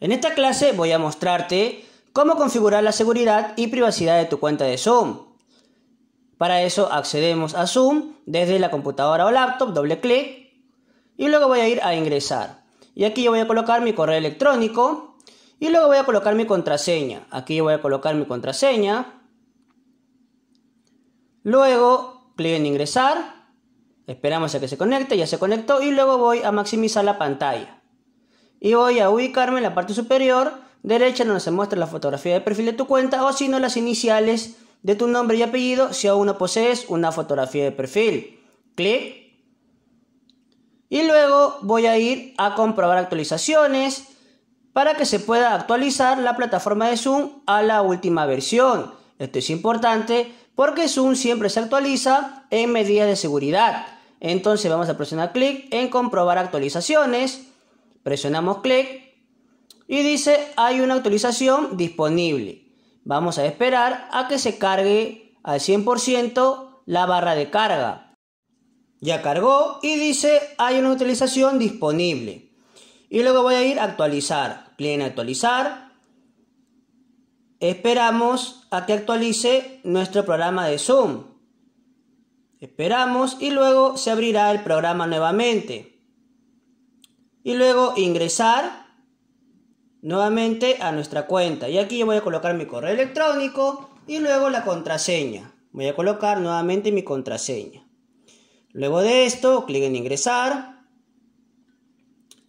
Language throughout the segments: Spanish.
En esta clase voy a mostrarte cómo configurar la seguridad y privacidad de tu cuenta de Zoom. Para eso accedemos a Zoom desde la computadora o laptop, doble clic, y luego voy a ir a ingresar. Y aquí yo voy a colocar mi correo electrónico y luego voy a colocar mi contraseña. Aquí yo voy a colocar mi contraseña. Luego clic en ingresar. Esperamos a que se conecte, ya se conectó y luego voy a maximizar la pantalla y voy a ubicarme en la parte superior derecha donde se muestra la fotografía de perfil de tu cuenta o si no las iniciales de tu nombre y apellido si aún no posees una fotografía de perfil. Clic. Y luego voy a ir a comprobar actualizaciones para que se pueda actualizar la plataforma de Zoom a la última versión. Esto es importante porque Zoom siempre se actualiza en medidas de seguridad. Entonces vamos a presionar clic en comprobar actualizaciones. Presionamos clic y dice hay una actualización disponible. Vamos a esperar a que se cargue al 100% la barra de carga. Ya cargó y dice hay una actualización disponible. Y luego voy a ir a actualizar. Clic en actualizar. Esperamos a que actualice nuestro programa de Zoom. Esperamos y luego se abrirá el programa nuevamente y luego ingresar nuevamente a nuestra cuenta. Y aquí yo voy a colocar mi correo electrónico y luego la contraseña. Voy a colocar nuevamente mi contraseña. Luego de esto, clic en ingresar.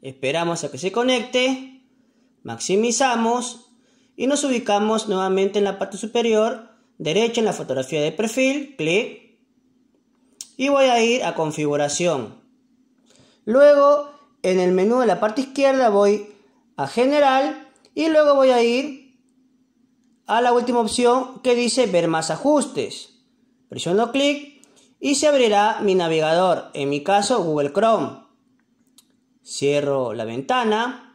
Esperamos a que se conecte. Maximizamos y nos ubicamos nuevamente en la parte superior derecha en la fotografía de perfil, clic y voy a ir a configuración. Luego en el menú de la parte izquierda voy a general y luego voy a ir a la última opción que dice ver más ajustes. Presiono clic y se abrirá mi navegador, en mi caso Google Chrome. Cierro la ventana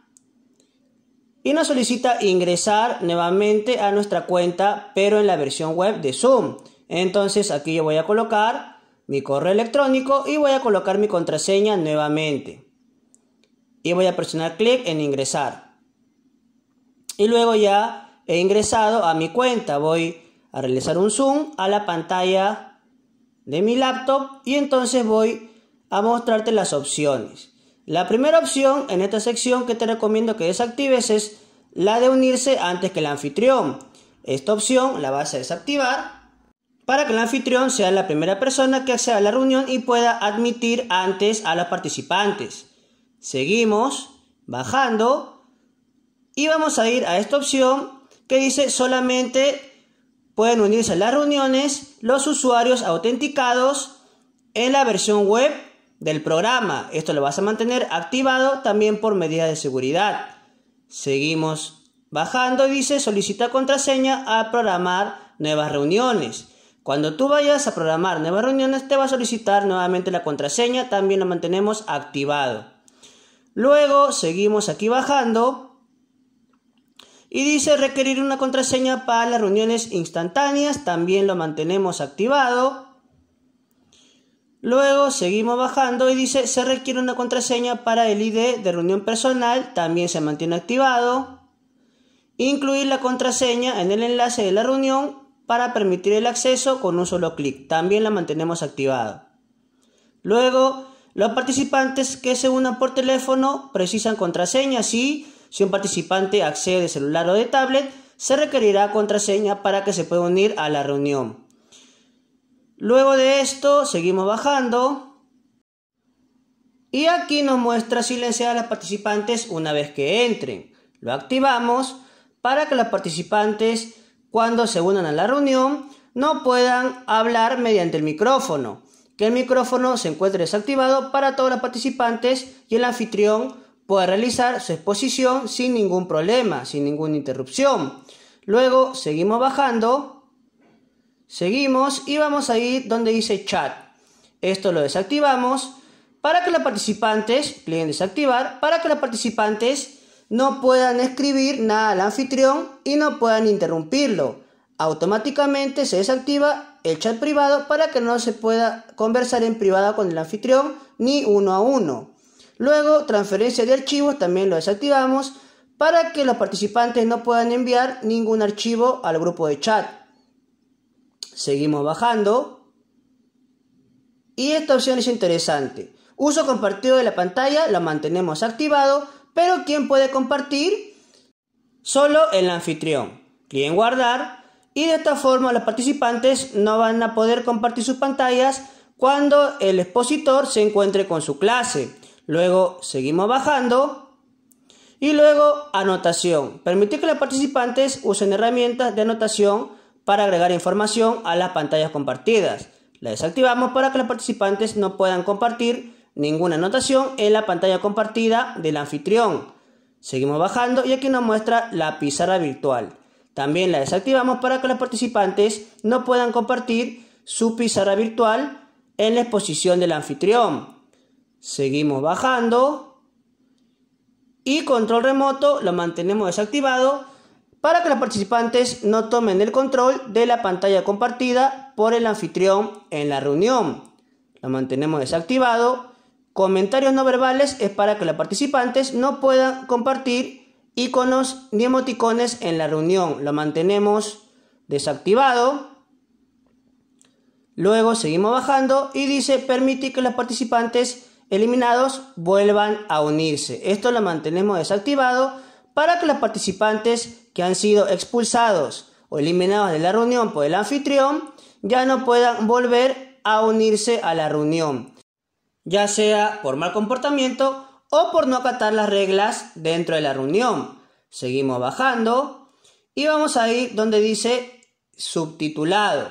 y nos solicita ingresar nuevamente a nuestra cuenta, pero en la versión web de Zoom. Entonces aquí yo voy a colocar mi correo electrónico y voy a colocar mi contraseña nuevamente y voy a presionar clic en ingresar. Y luego ya he ingresado a mi cuenta. Voy a realizar un zoom a la pantalla de mi laptop y entonces voy a mostrarte las opciones. La primera opción en esta sección que te recomiendo que desactives es la de unirse antes que el anfitrión. Esta opción la vas a desactivar para que el anfitrión sea la primera persona que acceda a la reunión y pueda admitir antes a los participantes. Seguimos bajando y vamos a ir a esta opción que dice solamente pueden unirse a las reuniones los usuarios autenticados en la versión web del programa. Esto lo vas a mantener activado también por medida de seguridad. Seguimos bajando y dice solicita contraseña a programar nuevas reuniones. Cuando tú vayas a programar nuevas reuniones te va a solicitar nuevamente la contraseña, también lo mantenemos activado. Luego seguimos aquí bajando y dice requerir una contraseña para las reuniones instantáneas, también lo mantenemos activado. Luego seguimos bajando y dice se requiere una contraseña para el ID de reunión personal, también se mantiene activado. Incluir la contraseña en el enlace de la reunión para permitir el acceso con un solo clic, también la mantenemos activado. Luego los participantes que se unan por teléfono precisan contraseña. y, si un participante accede de celular o de tablet, se requerirá contraseña para que se pueda unir a la reunión. Luego de esto, seguimos bajando. Y aquí nos muestra silenciar a los participantes una vez que entren. Lo activamos para que los participantes, cuando se unan a la reunión, no puedan hablar mediante el micrófono que el micrófono se encuentre desactivado para todos los participantes y el anfitrión pueda realizar su exposición sin ningún problema, sin ninguna interrupción. Luego seguimos bajando, seguimos y vamos a ir donde dice chat. Esto lo desactivamos para que los participantes, clic desactivar, para que los participantes no puedan escribir nada al anfitrión y no puedan interrumpirlo. Automáticamente se desactiva el chat privado para que no se pueda conversar en privado con el anfitrión ni uno a uno. Luego, transferencia de archivos también lo desactivamos para que los participantes no puedan enviar ningún archivo al grupo de chat. Seguimos bajando. Y esta opción es interesante. Uso compartido de la pantalla lo mantenemos activado, pero ¿quién puede compartir? Solo el anfitrión. Clic en guardar y de esta forma los participantes no van a poder compartir sus pantallas cuando el expositor se encuentre con su clase. Luego seguimos bajando y luego anotación. Permitir que los participantes usen herramientas de anotación para agregar información a las pantallas compartidas. La desactivamos para que los participantes no puedan compartir ninguna anotación en la pantalla compartida del anfitrión. Seguimos bajando y aquí nos muestra la pizarra virtual. También la desactivamos para que los participantes no puedan compartir su pizarra virtual en la exposición del anfitrión. Seguimos bajando y control remoto lo mantenemos desactivado para que los participantes no tomen el control de la pantalla compartida por el anfitrión en la reunión. Lo mantenemos desactivado. Comentarios no verbales es para que los participantes no puedan compartir iconos ni emoticones en la reunión. Lo mantenemos desactivado. Luego seguimos bajando y dice permite que los participantes eliminados vuelvan a unirse. Esto lo mantenemos desactivado para que los participantes que han sido expulsados o eliminados de la reunión por el anfitrión ya no puedan volver a unirse a la reunión, ya sea por mal comportamiento o por no acatar las reglas dentro de la reunión. Seguimos bajando y vamos a ir donde dice subtitulado.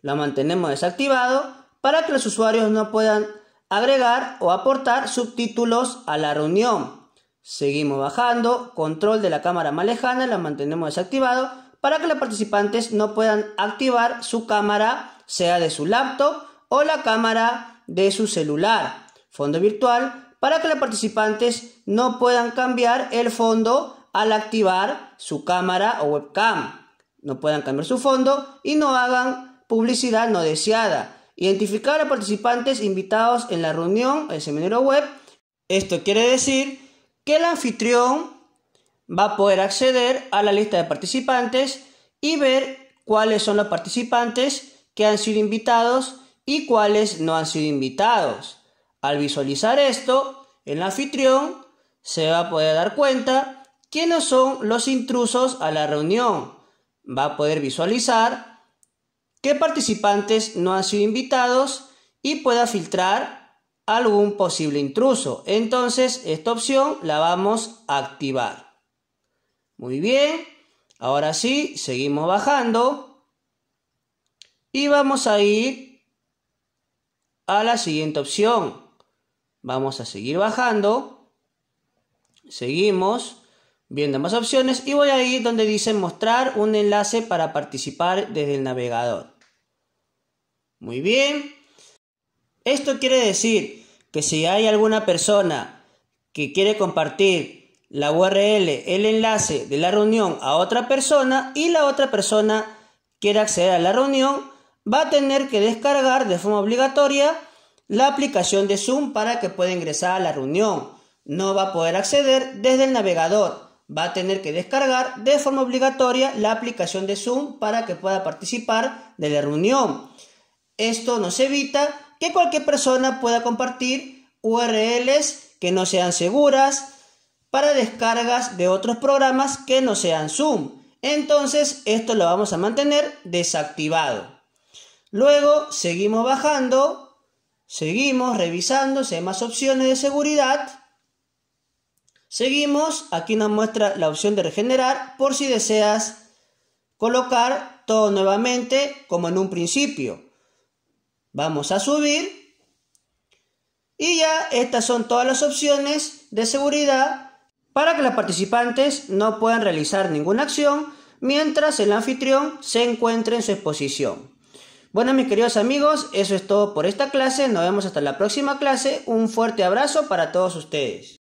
Lo mantenemos desactivado para que los usuarios no puedan agregar o aportar subtítulos a la reunión. Seguimos bajando, control de la cámara más lejana, la mantenemos desactivado para que los participantes no puedan activar su cámara, sea de su laptop o la cámara de su celular. Fondo virtual, para que los participantes no puedan cambiar el fondo al activar su cámara o webcam. No puedan cambiar su fondo y no hagan publicidad no deseada. Identificar a participantes invitados en la reunión, el seminario web. Esto quiere decir que el anfitrión va a poder acceder a la lista de participantes y ver cuáles son los participantes que han sido invitados y cuáles no han sido invitados. Al visualizar esto, el anfitrión se va a poder dar cuenta quiénes son los intrusos a la reunión. Va a poder visualizar qué participantes no han sido invitados y pueda filtrar algún posible intruso. Entonces, esta opción la vamos a activar. Muy bien, ahora sí, seguimos bajando y vamos a ir a la siguiente opción Vamos a seguir bajando. Seguimos viendo más opciones y voy a ir donde dice mostrar un enlace para participar desde el navegador. Muy bien. Esto quiere decir que si hay alguna persona que quiere compartir la URL, el enlace de la reunión a otra persona y la otra persona quiere acceder a la reunión, va a tener que descargar de forma obligatoria la aplicación de Zoom para que pueda ingresar a la reunión. No va a poder acceder desde el navegador. Va a tener que descargar de forma obligatoria la aplicación de Zoom para que pueda participar de la reunión. Esto nos evita que cualquier persona pueda compartir URLs que no sean seguras para descargas de otros programas que no sean Zoom. Entonces esto lo vamos a mantener desactivado. Luego seguimos bajando Seguimos revisando si hay más opciones de seguridad. Seguimos, aquí nos muestra la opción de regenerar por si deseas colocar todo nuevamente como en un principio. Vamos a subir y ya estas son todas las opciones de seguridad para que los participantes no puedan realizar ninguna acción mientras el anfitrión se encuentre en su exposición. Bueno, mis queridos amigos, eso es todo por esta clase. Nos vemos hasta la próxima clase. Un fuerte abrazo para todos ustedes.